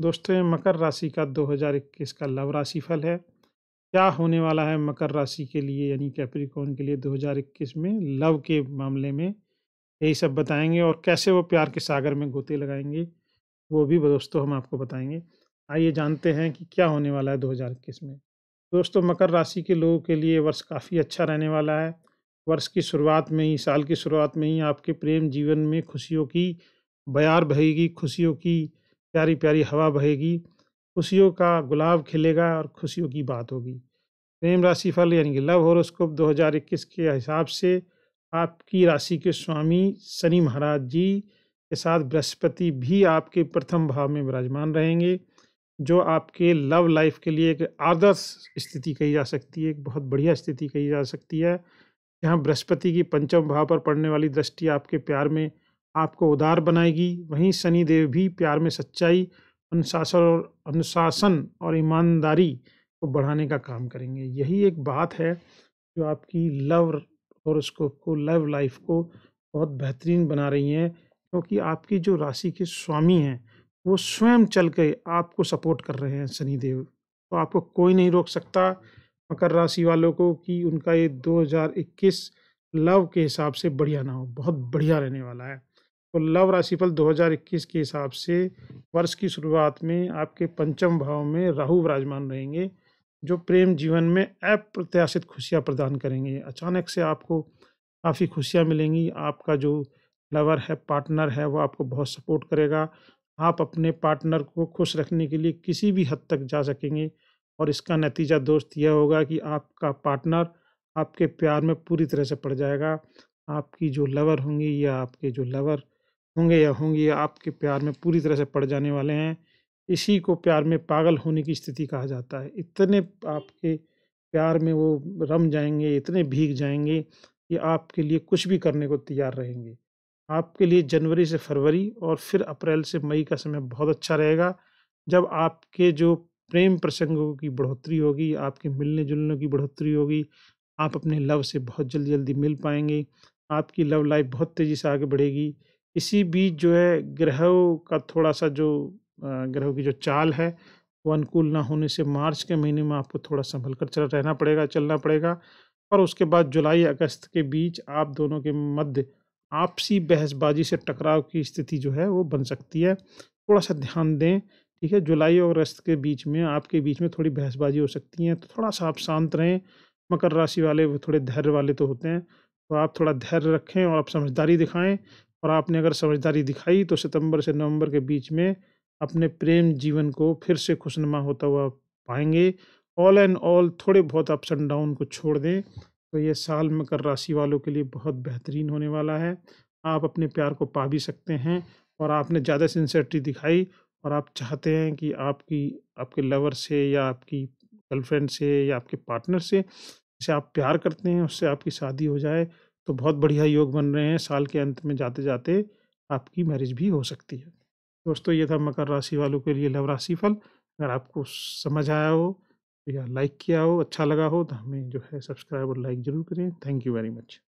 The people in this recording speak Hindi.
दोस्तों मकर राशि का 2021 का लव राशि फल है क्या होने वाला है मकर राशि के लिए यानी कैप्रिकोन के लिए 2021 में लव के मामले में यही सब बताएंगे और कैसे वो प्यार के सागर में गोते लगाएंगे वो भी दोस्तों हम आपको बताएंगे आइए जानते हैं कि क्या होने वाला है 2021 में दोस्तों मकर राशि के लोगों के लिए वर्ष काफ़ी अच्छा रहने वाला है वर्ष की शुरुआत में ही साल की शुरुआत में ही आपके प्रेम जीवन में खुशियों की बयार बहेगी खुशियों की प्यारी प्यारी हवा बहेगी खुशियों का गुलाब खिलेगा और खुशियों की बात होगी प्रेम राशि फल यानी कि लव हज़ार 2021 के हिसाब से आपकी राशि के स्वामी शनि महाराज जी के साथ बृहस्पति भी आपके प्रथम भाव में विराजमान रहेंगे जो आपके लव लाइफ के लिए एक आदर्श स्थिति कही जा सकती है एक बहुत बढ़िया स्थिति कही जा सकती है यहाँ बृहस्पति की पंचम भाव पर पड़ने वाली दृष्टि आपके प्यार में आपको उदार बनाएगी वहीं शनि देव भी प्यार में सच्चाई अनुशासन और अनुशासन और ईमानदारी को बढ़ाने का काम करेंगे यही एक बात है जो आपकी लव हॉरोस्कोप को लव लाइफ को बहुत बेहतरीन बना रही है क्योंकि आपकी जो राशि के स्वामी हैं वो स्वयं चल के आपको सपोर्ट कर रहे हैं देव तो आपको कोई नहीं रोक सकता मकर राशि वालों को कि उनका ये 2021 लव के हिसाब से बढ़िया ना हो बहुत बढ़िया रहने वाला है तो लव राशिफल 2021 के हिसाब से वर्ष की शुरुआत में आपके पंचम भाव में राहु विराजमान रहेंगे जो प्रेम जीवन में अप्रत्याशित खुशियाँ प्रदान करेंगे अचानक से आपको काफ़ी खुशियाँ मिलेंगी आपका जो लवर है पार्टनर है वो आपको बहुत सपोर्ट करेगा आप अपने पार्टनर को खुश रखने के लिए किसी भी हद तक जा सकेंगे और इसका नतीजा दोस्त यह होगा कि आपका पार्टनर आपके प्यार में पूरी तरह से पड़ जाएगा आपकी जो लवर होंगी या आपके जो लवर होंगे या होंगी आपके प्यार में पूरी तरह से पड़ जाने वाले हैं इसी को प्यार में पागल होने की स्थिति कहा जाता है इतने आपके प्यार में वो रम जाएंगे इतने भीग जाएंगे कि आपके लिए कुछ भी करने को तैयार रहेंगे आपके लिए जनवरी से फरवरी और फिर अप्रैल से मई का समय बहुत अच्छा रहेगा जब आपके जो प्रेम प्रसंगों की बढ़ोतरी होगी आपके मिलने जुलने की बढ़ोतरी होगी आप अपने लव से बहुत जल्दी जल्दी मिल पाएंगे आपकी लव लाइफ बहुत तेज़ी से आगे बढ़ेगी इसी बीच जो है ग्रहों का थोड़ा सा जो ग्रहों की जो चाल है वो अनुकूल ना होने से मार्च के महीने में आपको थोड़ा संभल कर चल रहना पड़ेगा चलना पड़ेगा और उसके बाद जुलाई अगस्त के बीच आप दोनों के मध्य आपसी बहसबाजी से टकराव की स्थिति जो है वो बन सकती है थोड़ा सा ध्यान दें ठीक है जुलाई और अगस्त के बीच में आपके बीच में थोड़ी बहसबाजी हो सकती है तो थोड़ा सा आप शांत रहें मकर राशि वाले वो थोड़े धैर्य वाले तो होते हैं तो आप थोड़ा धैर्य रखें और आप समझदारी दिखाएं और आपने अगर समझदारी दिखाई तो सितंबर से नवंबर के बीच में अपने प्रेम जीवन को फिर से खुशनुमा होता हुआ पाएंगे ऑल एंड ऑल थोड़े बहुत अप्स एंड डाउन को छोड़ दें तो ये साल मकर राशि वालों के लिए बहुत बेहतरीन होने वाला है आप अपने प्यार को पा भी सकते हैं और आपने ज़्यादा सिंसेरिटी दिखाई और आप चाहते हैं कि आपकी आपके लवर से या आपकी गर्लफ्रेंड से या आपके पार्टनर से जिसे आप प्यार करते हैं उससे आपकी शादी हो जाए तो बहुत बढ़िया योग बन रहे हैं साल के अंत में जाते जाते आपकी मैरिज भी हो सकती है दोस्तों ये था मकर राशि वालों के लिए लव राशि फल अगर आपको समझ आया हो या लाइक किया हो अच्छा लगा हो तो हमें जो है सब्सक्राइब और लाइक ज़रूर करें थैंक यू वेरी मच